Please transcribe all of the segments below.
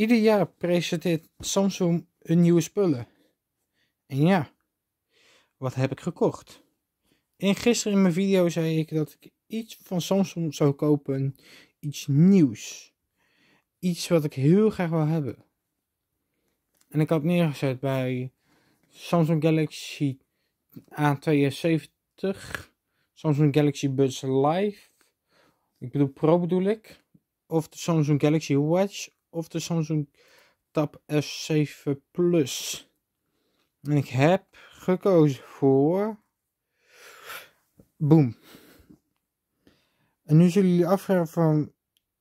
Ieder jaar presenteert Samsung een nieuwe spullen. En ja, wat heb ik gekocht? In gisteren in mijn video zei ik dat ik iets van Samsung zou kopen. Iets nieuws. Iets wat ik heel graag wil hebben. En ik had neergezet bij Samsung Galaxy A72. Samsung Galaxy Buds Live. Ik bedoel Pro bedoel ik. Of de Samsung Galaxy Watch of de Samsung Tab S7 Plus. En ik heb gekozen voor... Boom. En nu zullen jullie afvragen van...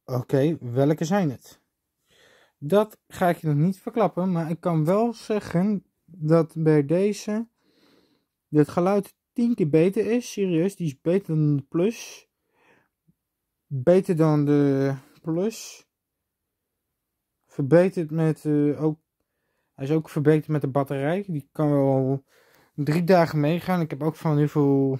Oké, welke zijn het? Dat ga ik je nog niet verklappen, maar ik kan wel zeggen dat bij deze het geluid 10 keer beter is. Serieus, die is beter dan de Plus. Beter dan de Plus verbeterd met eh, ook. Hij is ook verbeterd met de batterij. Die kan wel drie dagen meegaan. Ik heb ook van heel veel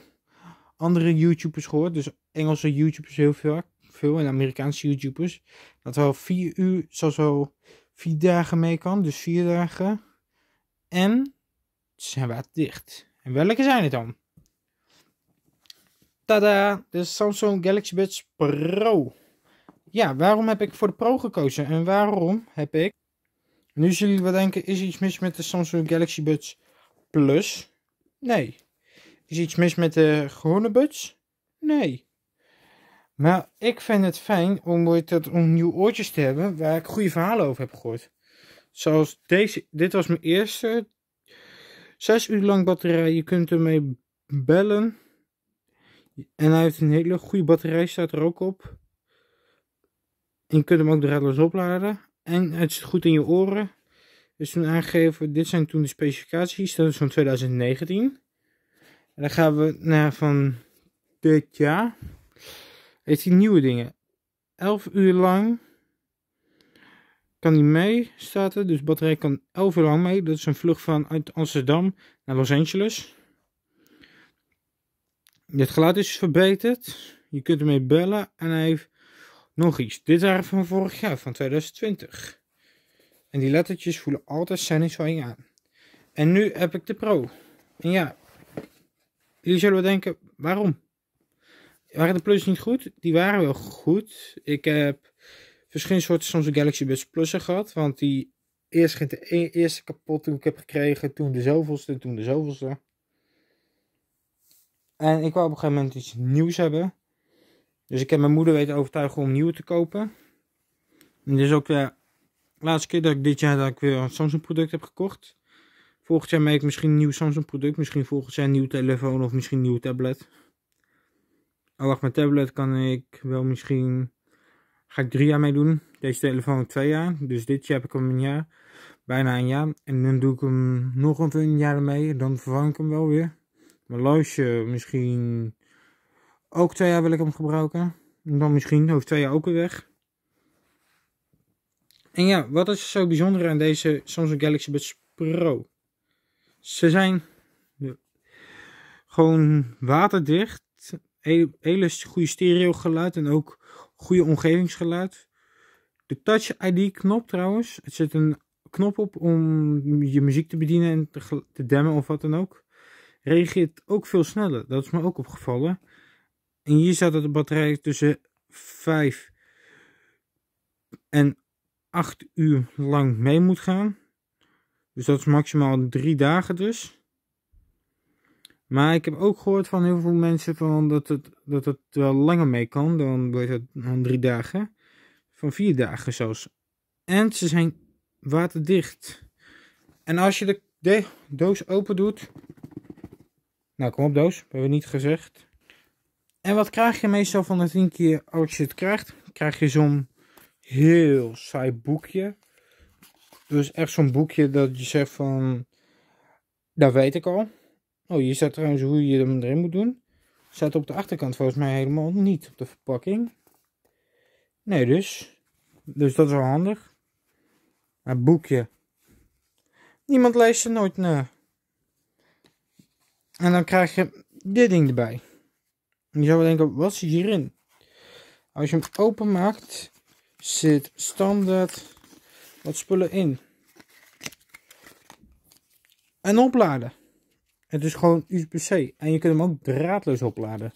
andere YouTubers gehoord. Dus Engelse YouTubers heel veel. veel en Amerikaanse YouTubers. Dat wel vier uur, zoals wel vier dagen mee kan. Dus vier dagen. En zijn dicht. En welke zijn het dan? Tada! De Samsung Galaxy Buds Pro ja, waarom heb ik voor de Pro gekozen? En waarom heb ik... Nu zullen jullie wel denken, is iets mis met de Samsung Galaxy Buds Plus? Nee. Is iets mis met de gewone buds? Nee. Maar ik vind het fijn om, dat, om nieuwe oortjes te hebben waar ik goede verhalen over heb gehoord. Zoals deze, dit was mijn eerste. 6 uur lang batterij, je kunt ermee bellen. En hij heeft een hele goede batterij, staat er ook op. En je kunt hem ook draadloos opladen. En het zit goed in je oren. Dus toen aangegeven, dit zijn toen de specificaties. Dat is van 2019. En dan gaan we naar van dit jaar. Heeft hij nieuwe dingen. 11 uur lang kan hij mee, staan. Dus de batterij kan 11 uur lang mee. Dat is een vlucht van uit Amsterdam naar Los Angeles. Het geluid is verbeterd. Je kunt ermee bellen. En hij heeft nog iets, dit waren van vorig jaar, van 2020. En die lettertjes voelen altijd satisfying aan. En nu heb ik de Pro. En ja, jullie zullen denken, waarom? Waren de Plus niet goed? Die waren wel goed. Ik heb verschillende soorten Samsung Galaxy Buds Plus'en gehad. Want die eerst ging de e- eerste kapot toen ik heb gekregen. Toen de zoveelste, toen de zoveelste. En ik wou op een gegeven moment iets nieuws hebben. Dus ik heb mijn moeder weten overtuigen om nieuwe te kopen. En dit is ook eh, de laatste keer dat ik dit jaar dat ik weer een Samsung product heb gekocht. Volgend jaar maak ik misschien een nieuw Samsung product. Misschien volgend jaar een nieuw telefoon of misschien een nieuw tablet. wacht, mijn tablet kan ik wel misschien... Ga ik drie jaar mee doen. Deze telefoon twee jaar. Dus dit jaar heb ik hem een jaar. Bijna een jaar. En dan doe ik hem nog een jaar mee. Dan vervang ik hem wel weer. Mijn loosje misschien ook twee jaar wil ik hem gebruiken. En dan misschien over twee jaar ook weer weg. En ja, wat is zo bijzonder aan deze Samsung Galaxy Buds Pro? Ze zijn gewoon waterdicht. Hele e-, goede stereo geluid en ook goede omgevingsgeluid. De Touch ID knop trouwens. Het zit een knop op om je muziek te bedienen en te demmen of wat dan ook. Reageert ook veel sneller. Dat is me ook opgevallen. En hier staat dat de batterij tussen 5 en 8 uur lang mee moet gaan. Dus dat is maximaal 3 dagen dus. Maar ik heb ook gehoord van heel veel mensen van dat, het, dat het wel langer mee kan dan, dan 3 dagen. Van 4 dagen zelfs. En ze zijn waterdicht. En als je de, de doos open doet. Nou, kom op, doos. We hebben niet gezegd. En wat krijg je meestal van de 10 keer als je het krijgt? Krijg je zo'n heel saai boekje. Dus echt zo'n boekje dat je zegt van... Dat weet ik al. Oh, hier staat trouwens hoe je hem erin moet doen. Staat op de achterkant volgens mij helemaal niet op de verpakking. Nee, dus. Dus dat is wel handig. Een boekje. Niemand leest er nooit naar. En dan krijg je dit ding erbij. Je zou gaan denken, wat zit hierin? Als je hem openmaakt, zit standaard wat spullen in. En opladen. Het is gewoon USB-C. En je kunt hem ook draadloos opladen.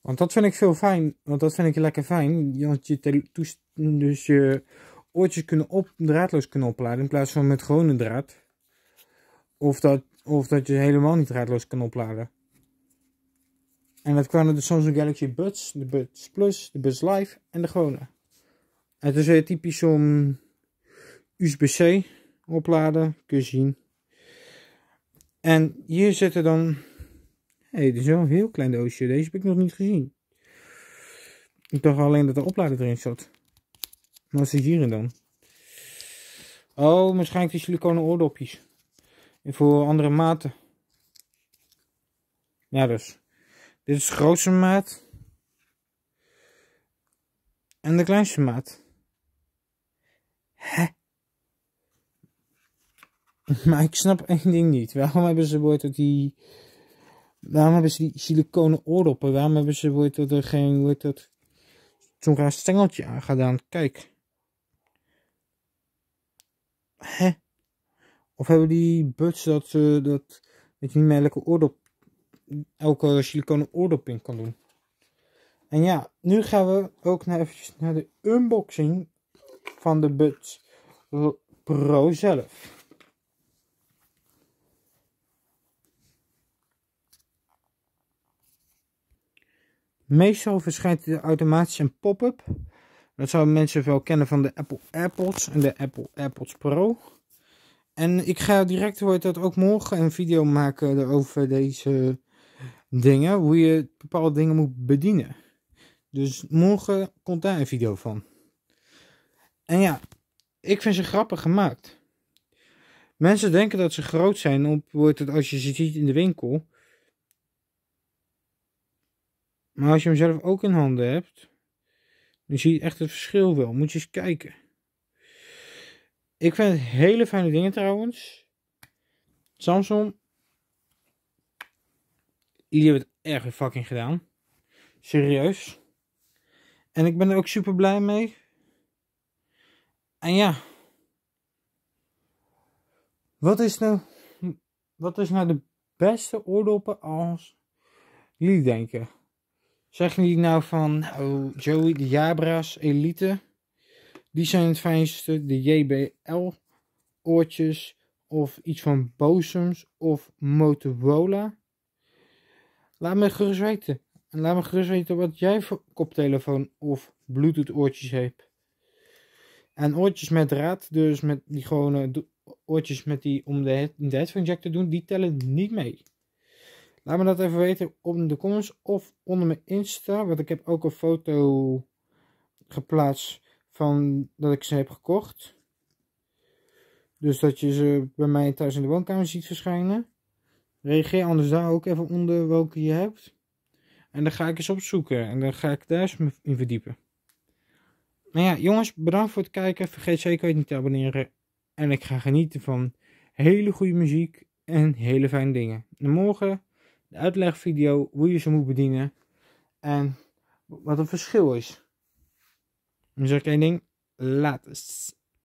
Want dat vind ik veel fijn. Want dat vind ik lekker fijn. Want je, dus je oortjes kunnen op, draadloos kunnen opladen. In plaats van met gewone draad. Of dat, of dat je helemaal niet draadloos kan opladen. En dat kwamen de Samsung Galaxy Buds, de Buds Plus, de Buds Live en de gewone. Het is weer typisch om USB-C opladen, kun je zien. En hier zitten dan... Hé, hey, dit is wel een heel klein doosje. Deze heb ik nog niet gezien. Ik dacht alleen dat er oplader erin zat. Wat zit hierin dan? Oh, waarschijnlijk die siliconen oordopjes. En voor andere maten. Ja dus. Dit is de grootste maat. En de kleinste maat. Hè? Maar ik snap één ding niet. Waarom hebben ze woord dat die... Waarom hebben ze die siliconen oordoppen? Waarom hebben ze woord dat er geen... wordt dat... Zo'n raar stengeltje aan gedaan. Kijk. Hè? Of hebben die buts dat, ze eh, dat, dat je niet meer lekker oordop elke siliconen oordop in kan doen. En ja, nu gaan we ook naar eventjes naar de unboxing van de Buds Pro zelf. Meestal verschijnt er automatisch een pop-up. Dat zouden mensen wel kennen van de Apple AirPods en de Apple AirPods Pro. En ik ga direct, hoor dat ook morgen, een video maken over deze dingen, hoe je bepaalde dingen moet bedienen. Dus morgen komt daar een video van. En ja, ik vind ze grappig gemaakt. Mensen denken dat ze groot zijn op, wordt het als je ze ziet in de winkel. Maar als je hem zelf ook in handen hebt, dan zie je echt het verschil wel. Moet je eens kijken. Ik vind het hele fijne dingen trouwens. Samsung Jullie hebben het erg weer fucking gedaan. Serieus. En ik ben er ook super blij mee. En ja. Wat is nou, wat is nou de beste oordoppen als jullie denken? Zeggen jullie nou van, oh Joey, de Jabra's, Elite, die zijn het fijnste, de JBL oortjes, of iets van Bosems, of Motorola? Laat me gerust weten. En laat me gerust weten wat jij voor koptelefoon of bluetooth oortjes hebt. En oortjes met draad, dus met die gewone oortjes met die om de, headphone jack te doen, die tellen niet mee. Laat me dat even weten op de comments of onder mijn Insta. Want ik heb ook een foto geplaatst van dat ik ze heb gekocht. Dus dat je ze bij mij thuis in de woonkamer ziet verschijnen. Reageer anders daar ook even onder welke je hebt. En dan ga ik eens opzoeken en dan ga ik daar eens in verdiepen. Nou ja, jongens, bedankt voor het kijken. Vergeet zeker niet te abonneren. En ik ga genieten van hele goede muziek en hele fijne dingen. En morgen de uitlegvideo hoe je ze moet bedienen en wat het verschil is. Dan zeg ik één ding, later.